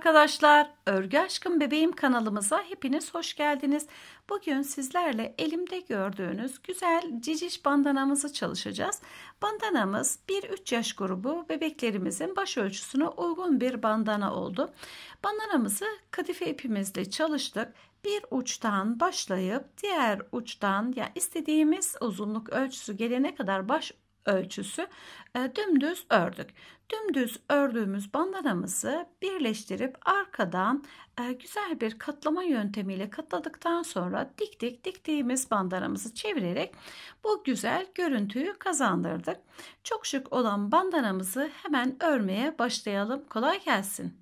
arkadaşlar. Örgü Aşkım Bebeğim kanalımıza hepiniz hoş geldiniz. Bugün sizlerle elimde gördüğünüz güzel ciciş bandanamızı çalışacağız. Bandanamız 1-3 yaş grubu bebeklerimizin baş ölçüsüne uygun bir bandana oldu. Bandanamızı kadife ipimizle çalıştık. Bir uçtan başlayıp diğer uçtan ya istediğimiz uzunluk ölçüsü gelene kadar baş ölçüsü e, dümdüz ördük. Dümdüz ördüğümüz bandanamızı birleştirip arkadan e, güzel bir katlama yöntemiyle katladıktan sonra dik dik diktiğimiz bandanamızı çevirerek bu güzel görüntüyü kazandırdık. Çok şık olan bandanamızı hemen örmeye başlayalım. Kolay gelsin.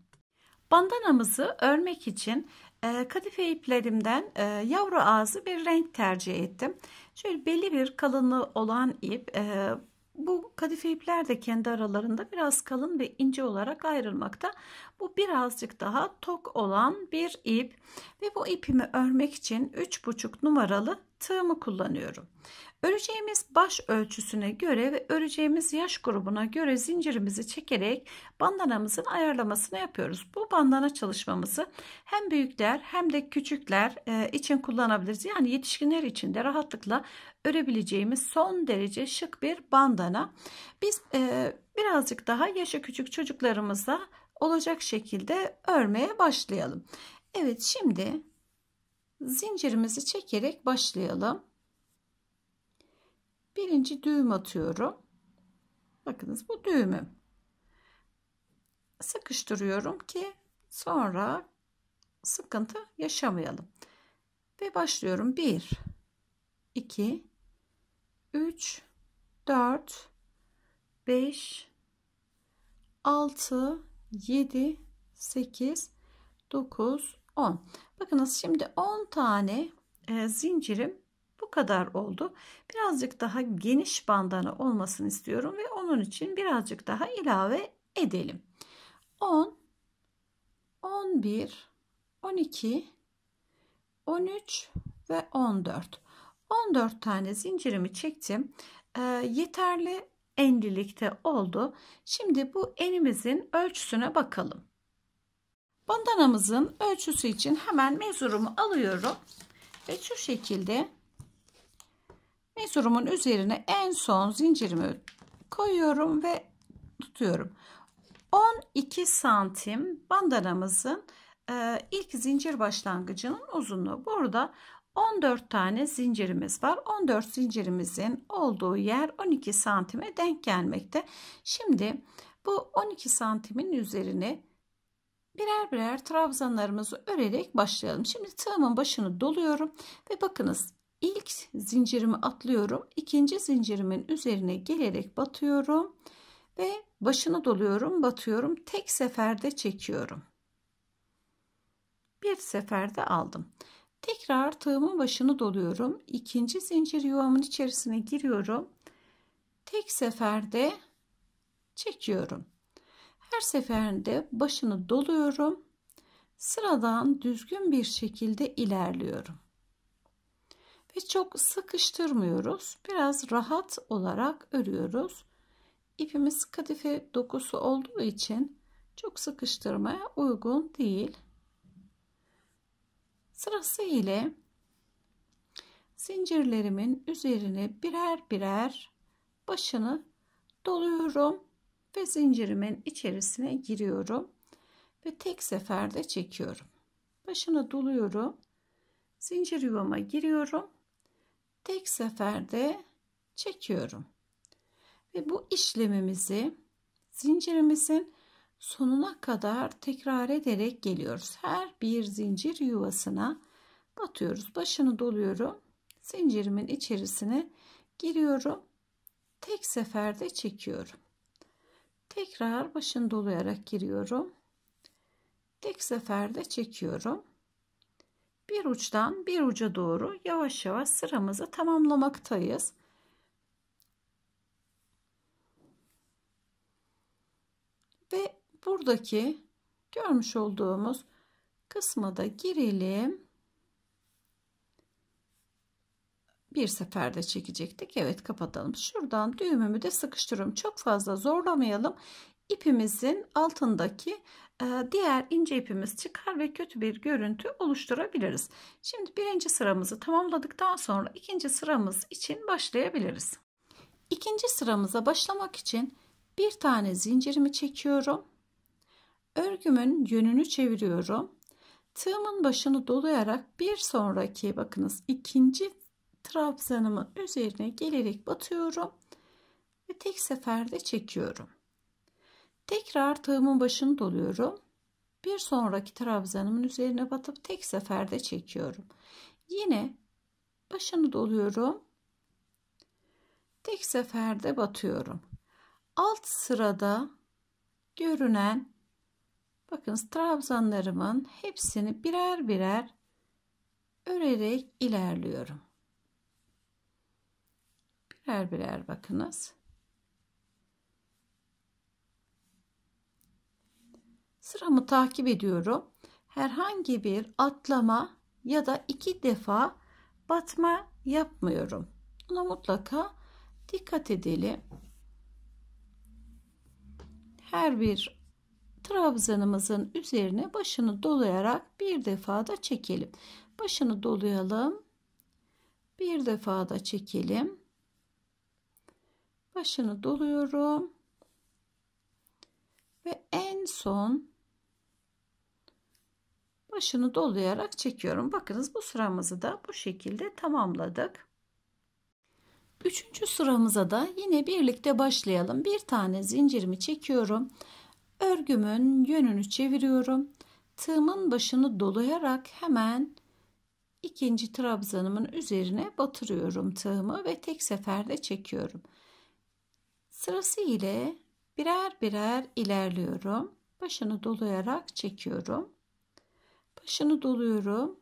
Bandanamızı örmek için ee, kadife iplerimden e, yavru ağzı bir renk tercih ettim. Şöyle belli bir kalınlığı olan ip. E, bu kadife ipler de kendi aralarında biraz kalın ve ince olarak ayrılmakta. Bu birazcık daha tok olan bir ip ve bu ipimi örmek için 3,5 numaralı tığımı kullanıyorum. Öreceğimiz baş ölçüsüne göre ve öreceğimiz yaş grubuna göre zincirimizi çekerek bandanamızın ayarlamasını yapıyoruz. Bu bandana çalışmamızı hem büyükler hem de küçükler e, için kullanabiliriz. Yani yetişkinler için de rahatlıkla örebileceğimiz son derece şık bir bandana. Biz e, birazcık daha yaşı küçük çocuklarımıza olacak şekilde örmeye başlayalım. Evet şimdi zincirimizi çekerek başlayalım birinci düğüm atıyorum. Bakınız bu düğümüm. Sıkıştırıyorum ki sonra sıkıntı yaşamayalım. Ve başlıyorum. 1 2 3 4 5 6 7 8 9 10 bakınız şimdi 10 tane e, zincirim bu kadar oldu. Birazcık daha geniş bandana olmasını istiyorum ve onun için birazcık daha ilave edelim. 10 11 12 13 ve 14 14 tane zincirimi çektim e, yeterli enlilikte oldu şimdi bu enimizin ölçüsüne bakalım bandanamızın ölçüsü için hemen mezurumu alıyorum ve şu şekilde mezurumun üzerine en son zincirimi koyuyorum ve tutuyorum. 12 santim bandanamızın e, ilk zincir başlangıcının uzunluğu. Burada 14 tane zincirimiz var. 14 zincirimizin olduğu yer 12 santime denk gelmekte. Şimdi bu 12 santimin üzerine birer birer trabzanlarımızı örerek başlayalım. Şimdi tığımın başını doluyorum ve bakınız ilk zincirimi atlıyorum ikinci zincirimin üzerine gelerek batıyorum ve başını doluyorum batıyorum tek seferde çekiyorum bir seferde aldım tekrar tığımın başını doluyorum ikinci zincir yuvamın içerisine giriyorum tek seferde çekiyorum her seferinde başını doluyorum sıradan düzgün bir şekilde ilerliyorum ve çok sıkıştırmıyoruz. Biraz rahat olarak örüyoruz. İpimiz kadife dokusu olduğu için çok sıkıştırmaya uygun değil. Sırası ile zincirlerimin üzerine birer birer başını doluyorum ve zincirimin içerisine giriyorum ve tek seferde çekiyorum. Başını doluyorum. Zincir yuvama giriyorum tek seferde çekiyorum. Ve bu işlemimizi zincirimizin sonuna kadar tekrar ederek geliyoruz. Her bir zincir yuvasına batıyoruz. Başını doluyorum. Zincirimin içerisine giriyorum. Tek seferde çekiyorum. Tekrar başını dolayarak giriyorum. Tek seferde çekiyorum bir uçtan bir uca doğru yavaş yavaş sıramızı tamamlamaktayız. Ve buradaki görmüş olduğumuz kısma da girelim. Bir seferde çekecektik. Evet kapatalım. Şuradan düğümümü de sıkıştırıyorum. Çok fazla zorlamayalım. İpimizin altındaki ee, diğer ince ipimiz çıkar ve kötü bir görüntü oluşturabiliriz. Şimdi birinci sıramızı tamamladıktan sonra ikinci sıramız için başlayabiliriz. İkinci sıramıza başlamak için bir tane zincirimi çekiyorum. Örgümün yönünü çeviriyorum. Tığımın başını dolayarak bir sonraki bakınız ikinci trabzanımın üzerine gelerek batıyorum ve tek seferde çekiyorum. Tekrar tığımın başını doluyorum. Bir sonraki trabzanımın üzerine batıp tek seferde çekiyorum. Yine başını doluyorum. Tek seferde batıyorum. Alt sırada görünen bakın trabzanlarımın hepsini birer birer örerek ilerliyorum. Birer birer bakınız. Sıramı takip ediyorum. Herhangi bir atlama ya da iki defa batma yapmıyorum. Buna mutlaka dikkat edelim. Her bir trabzanımızın üzerine başını dolayarak bir defa da çekelim. Başını dolayalım. Bir defa da çekelim. Başını doluyorum. Ve en son başını dolayarak çekiyorum. Bakınız bu sıramızı da bu şekilde tamamladık. Üçüncü sıramıza da yine birlikte başlayalım. Bir tane zincirimi çekiyorum. Örgümün yönünü çeviriyorum. Tığımın başını dolayarak hemen ikinci trabzanımın üzerine batırıyorum tığımı ve tek seferde çekiyorum. Sırası ile birer birer ilerliyorum. Başını dolayarak çekiyorum. Şunu doluyorum.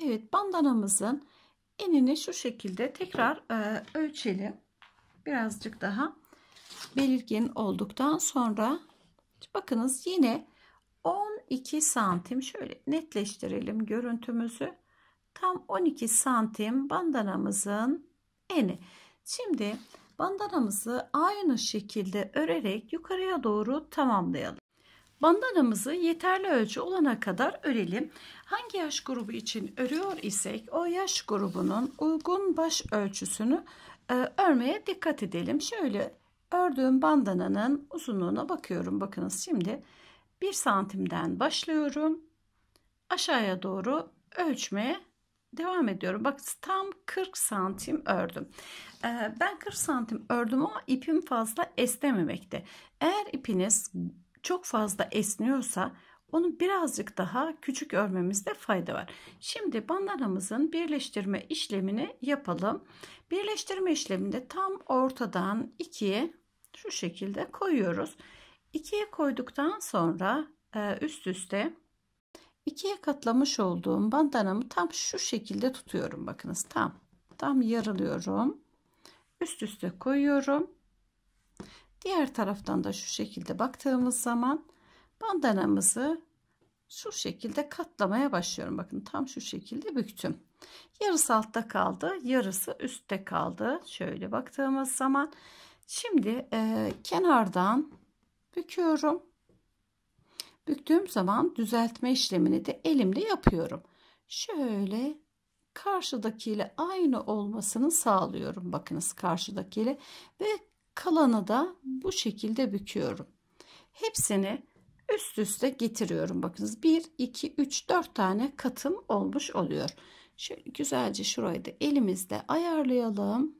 Evet bandanamızın enini şu şekilde tekrar e, ölçelim. Birazcık daha belirgin olduktan sonra bakınız yine 12 santim şöyle netleştirelim görüntümüzü. Tam 12 santim bandanamızın eni. Şimdi Bandanamızı aynı şekilde örerek yukarıya doğru tamamlayalım. Bandanamızı yeterli ölçü olana kadar örelim. Hangi yaş grubu için örüyor isek o yaş grubunun uygun baş ölçüsünü e, örmeye dikkat edelim. Şöyle ördüğüm bandananın uzunluğuna bakıyorum. Bakınız şimdi 1 santimden başlıyorum. Aşağıya doğru ölçmeye devam ediyorum. Bak tam 40 santim ördüm. Ee, ben 40 santim ördüm ama ipim fazla esnememekte. Eğer ipiniz çok fazla esniyorsa onu birazcık daha küçük örmemizde fayda var. Şimdi bandanamızın birleştirme işlemini yapalım. Birleştirme işleminde tam ortadan ikiye şu şekilde koyuyoruz. İkiye koyduktan sonra e, üst üste ikiye katlamış olduğum bandanamı tam şu şekilde tutuyorum bakınız tam tam yarılıyorum üst üste koyuyorum diğer taraftan da şu şekilde baktığımız zaman bandanamızı şu şekilde katlamaya başlıyorum bakın tam şu şekilde büktüm yarısı altta kaldı yarısı üstte kaldı şöyle baktığımız zaman şimdi e, kenardan büküyorum Büktüğüm zaman düzeltme işlemini de elimle yapıyorum. Şöyle karşıdakiyle aynı olmasını sağlıyorum. Bakınız karşıdakiyle ve kalanı da bu şekilde büküyorum. Hepsini üst üste getiriyorum. Bakınız 1, 2, 3, 4 tane katım olmuş oluyor. Şöyle güzelce şurayı da elimizle ayarlayalım.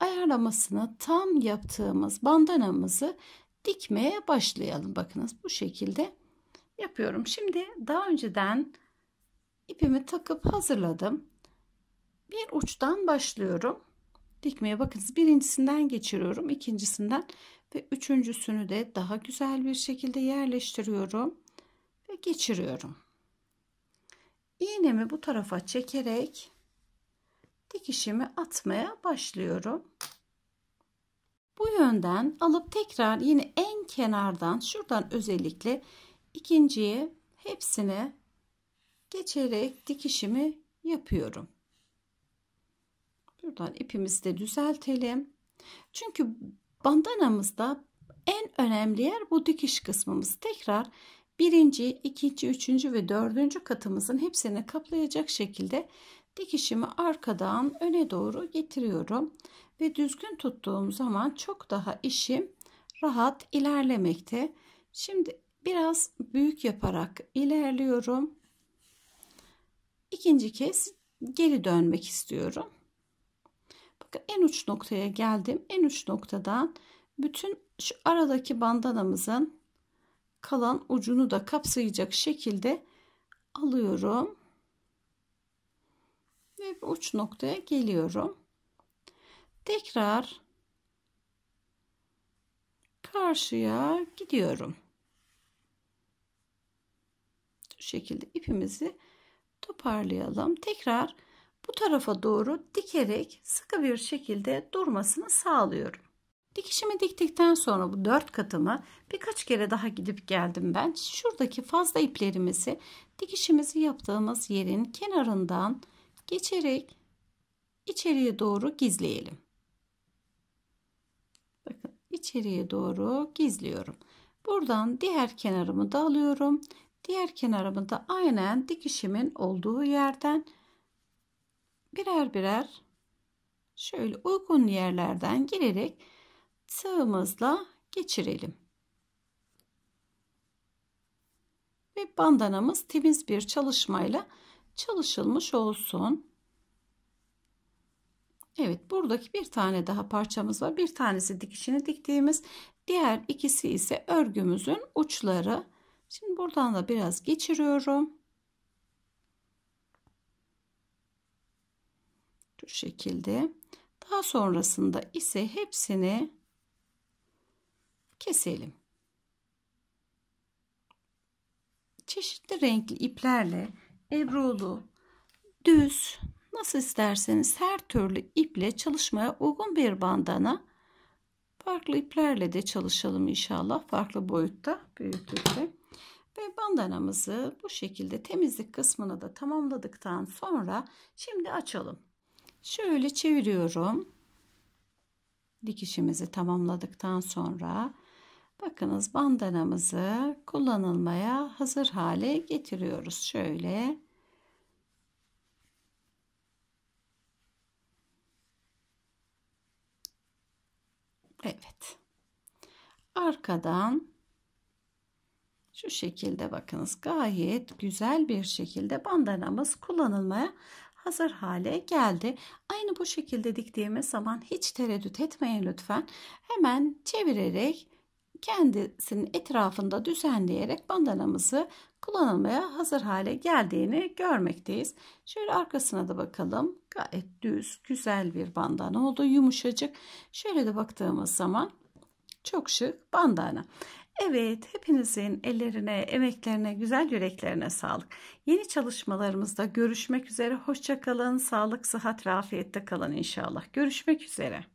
Ayarlamasını tam yaptığımız bandanamızı dikmeye başlayalım. Bakınız bu şekilde yapıyorum. Şimdi daha önceden ipimi takıp hazırladım. Bir uçtan başlıyorum. Dikmeye bakınız birincisinden geçiriyorum. ikincisinden ve üçüncüsünü de daha güzel bir şekilde yerleştiriyorum ve geçiriyorum. İğnemi bu tarafa çekerek dikişimi atmaya başlıyorum. Bu yönden alıp tekrar yine en kenardan şuradan özellikle ikinciye hepsine geçerek dikişimi yapıyorum. Buradan ipimizi de düzeltelim. Çünkü bandanamızda en önemli yer bu dikiş kısmımız. Tekrar birinci, ikinci, üçüncü ve dördüncü katımızın hepsini kaplayacak şekilde dikişimi arkadan öne doğru getiriyorum ve düzgün tuttuğum zaman çok daha işim rahat ilerlemekte. Şimdi biraz büyük yaparak ilerliyorum. İkinci kez geri dönmek istiyorum. Bakın en uç noktaya geldim. En uç noktadan bütün şu aradaki bandanamızın kalan ucunu da kapsayacak şekilde alıyorum. Ve uç noktaya geliyorum tekrar karşıya gidiyorum. Şu şekilde ipimizi toparlayalım. Tekrar bu tarafa doğru dikerek sıkı bir şekilde durmasını sağlıyorum. Dikişimi diktikten sonra bu dört katımı birkaç kere daha gidip geldim ben. Şuradaki fazla iplerimizi dikişimizi yaptığımız yerin kenarından geçerek içeriye doğru gizleyelim içeriye doğru gizliyorum. Buradan diğer kenarımı da alıyorum. Diğer kenarımı da aynen dikişimin olduğu yerden birer birer şöyle uygun yerlerden girerek tığımızla geçirelim. Ve bandanamız temiz bir çalışmayla çalışılmış olsun. Evet buradaki bir tane daha parçamız var. Bir tanesi dikişini diktiğimiz diğer ikisi ise örgümüzün uçları. Şimdi buradan da biraz geçiriyorum. Şu şekilde. Daha sonrasında ise hepsini keselim. Çeşitli renkli iplerle ebrulu, düz, Nasıl isterseniz her türlü iple çalışmaya uygun bir bandana. Farklı iplerle de çalışalım inşallah. Farklı boyutta, büyüklükte. Ve bandanamızı bu şekilde temizlik kısmını da tamamladıktan sonra şimdi açalım. Şöyle çeviriyorum. Dikişimizi tamamladıktan sonra bakınız bandanamızı kullanılmaya hazır hale getiriyoruz. Şöyle arkadan şu şekilde bakınız gayet güzel bir şekilde bandanamız kullanılmaya hazır hale geldi. Aynı bu şekilde diktiğimiz zaman hiç tereddüt etmeyin lütfen. Hemen çevirerek kendisinin etrafında düzenleyerek bandanamızı kullanılmaya hazır hale geldiğini görmekteyiz. Şöyle arkasına da bakalım. Gayet düz, güzel bir bandana oldu. Yumuşacık. Şöyle de baktığımız zaman çok şık bandana. Evet, hepinizin ellerine, emeklerine, güzel yüreklerine sağlık. Yeni çalışmalarımızda görüşmek üzere. Hoşçakalın, sağlık, sıhhat ve afiyette kalın inşallah. Görüşmek üzere.